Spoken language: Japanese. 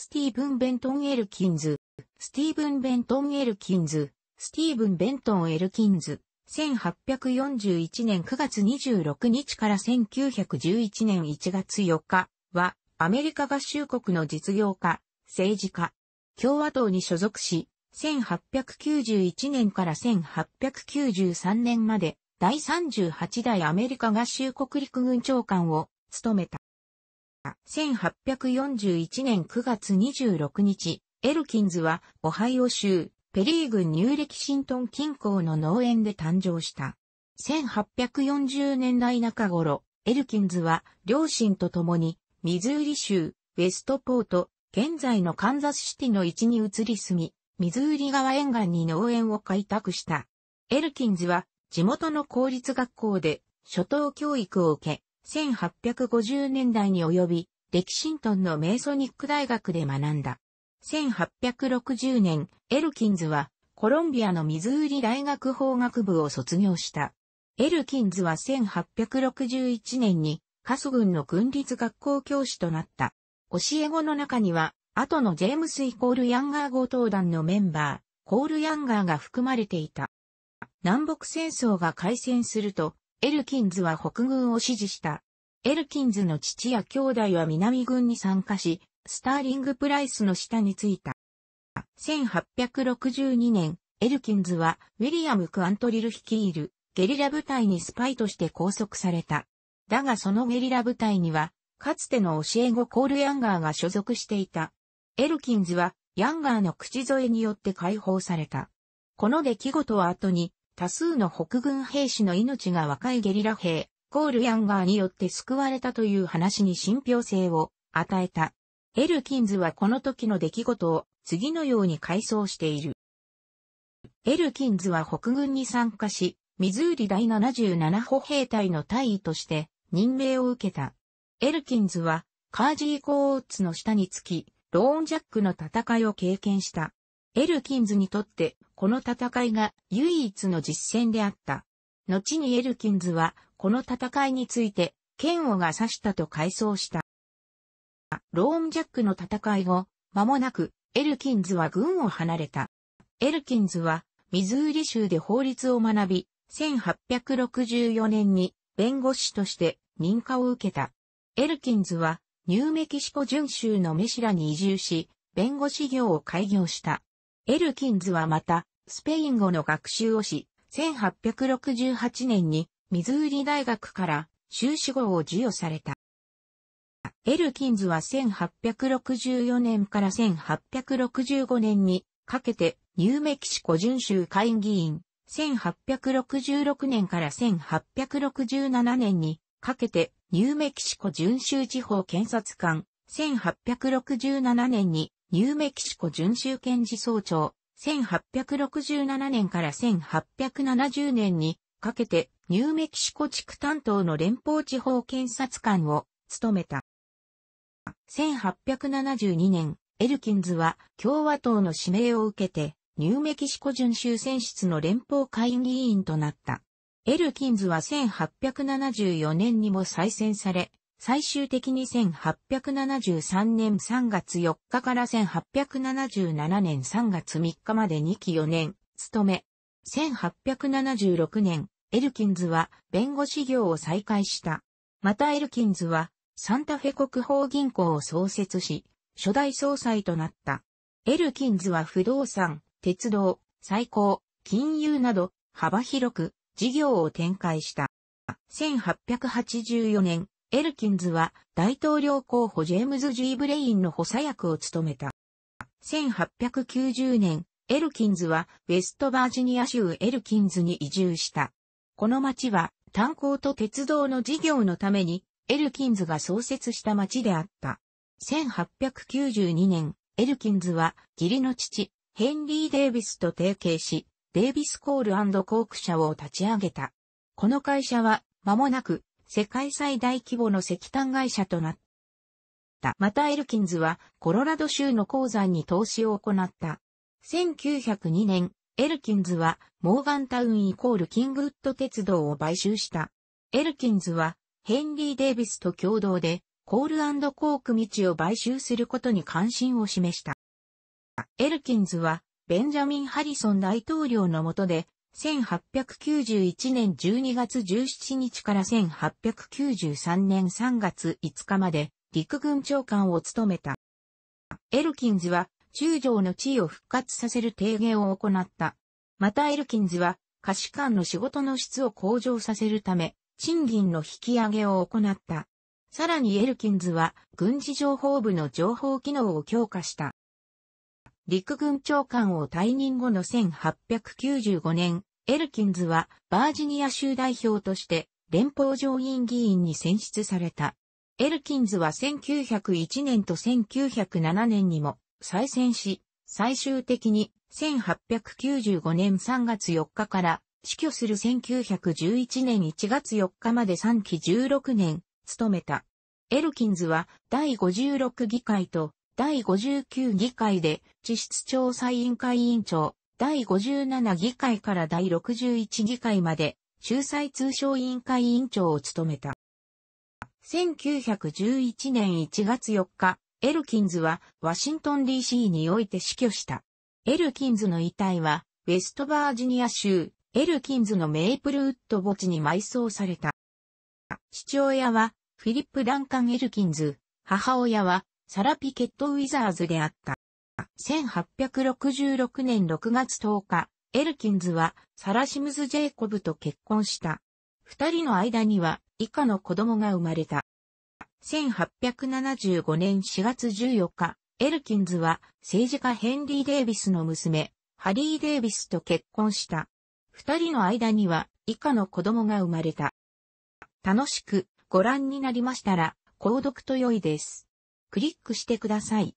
スティーブン・ベントン・エルキンズ、スティーブン・ベントン・エルキンズ、スティーブン・ベントン・エルキンズ、1841年9月26日から1911年1月4日は、アメリカ合衆国の実業家、政治家、共和党に所属し、1891年から1893年まで、第38代アメリカ合衆国陸軍長官を務めた。1841年9月26日、エルキンズは、オハイオ州、ペリー郡ニューレキシントン近郊の農園で誕生した。1840年代中頃、エルキンズは、両親と共に、ミズーリ州、ウェストポート、現在のカンザスシティの位置に移り住み、ミズーリ川沿岸に農園を開拓した。エルキンズは、地元の公立学校で、初等教育を受け、1850年代に及び、レキシントンのメイソニック大学で学んだ。1860年、エルキンズは、コロンビアのミズーリ大学法学部を卒業した。エルキンズは1861年に、カス軍の軍立学校教師となった。教え子の中には、後のジェームス・イコール・ヤンガー号登団のメンバー、コール・ヤンガーが含まれていた。南北戦争が開戦すると、エルキンズは北軍を支持した。エルキンズの父や兄弟は南軍に参加し、スターリング・プライスの下に着いた。1862年、エルキンズはウィリアム・クアントリル率いるゲリラ部隊にスパイとして拘束された。だがそのゲリラ部隊には、かつての教え子コール・ヤンガーが所属していた。エルキンズは、ヤンガーの口添えによって解放された。この出来事は後に、多数の北軍兵士の命が若いゲリラ兵、コール・ヤンガーによって救われたという話に信憑性を与えた。エルキンズはこの時の出来事を次のように回想している。エルキンズは北軍に参加し、ミズーリ第77歩兵隊の大尉として任命を受けた。エルキンズはカージー・コーツの下につき、ローンジャックの戦いを経験した。エルキンズにとってこの戦いが唯一の実戦であった。後にエルキンズはこの戦いについて剣をが指したと回想した。ローンジャックの戦い後、間もなくエルキンズは軍を離れた。エルキンズはミズーリ州で法律を学び、1864年に弁護士として認可を受けた。エルキンズはニューメキシコ準州のメシラに移住し、弁護士業を開業した。エルキンズはまた、スペイン語の学習をし、1868年に、ミズーリ大学から修士号を授与された。エルキンズは1864年から1865年にかけてニューメキシコ準州会議員、1866年から1867年にかけてニューメキシコ準州地方検察官、1867年にニューメキシコ巡州検事総長、1867年から1870年にかけてニューメキシコ地区担当の連邦地方検察官を務めた。1872年、エルキンズは共和党の指名を受けてニューメキシコ巡州選出の連邦会議員となった。エルキンズは1874年にも再選され、最終的に1873年3月4日から1877年3月3日まで2期4年、務め。1876年、エルキンズは弁護士業を再開した。またエルキンズはサンタフェ国宝銀行を創設し、初代総裁となった。エルキンズは不動産、鉄道、最高、金融など幅広く事業を展開した。1884年、エルキンズは大統領候補ジェームズ・ジー・ブレインの補佐役を務めた。1890年、エルキンズはウェストバージニア州エルキンズに移住した。この町は炭鉱と鉄道の事業のためにエルキンズが創設した町であった。1892年、エルキンズは義理の父、ヘンリー・デイビスと提携し、デイビスコールコーク社を立ち上げた。この会社は間もなく世界最大規模の石炭会社となった。またエルキンズはコロラド州の鉱山に投資を行った。1902年、エルキンズはモーガンタウンイコールキングウッド鉄道を買収した。エルキンズはヘンリー・デイビスと共同でコールコーク道を買収することに関心を示した。エルキンズはベンジャミン・ハリソン大統領の下で1891年12月17日から1893年3月5日まで陸軍長官を務めた。エルキンズは中将の地位を復活させる提言を行った。またエルキンズは可視官の仕事の質を向上させるため賃金の引き上げを行った。さらにエルキンズは軍事情報部の情報機能を強化した。陸軍長官を退任後の1895年、エルキンズはバージニア州代表として連邦上院議員に選出された。エルキンズは1901年と1907年にも再選し、最終的に1895年3月4日から死去する1911年1月4日まで3期16年務めた。エルキンズは第56議会と第59議会で地質調査委員会委員長、第57議会から第61議会まで、仲裁通商委員会委員長を務めた。1911年1月4日、エルキンズはワシントン DC において死去した。エルキンズの遺体は、ウェストバージニア州、エルキンズのメイプルウッド墓地に埋葬された。父親は、フィリップ・ダンカン・エルキンズ、母親は、サラ・ピケット・ウィザーズであった。1866年6月10日、エルキンズはサラシムズ・ジェイコブと結婚した。二人の間には以下の子供が生まれた。1875年4月14日、エルキンズは政治家ヘンリー・デイビスの娘、ハリー・デイビスと結婚した。二人の間には以下の子供が生まれた。楽しくご覧になりましたら、購読と良いです。クリックしてください。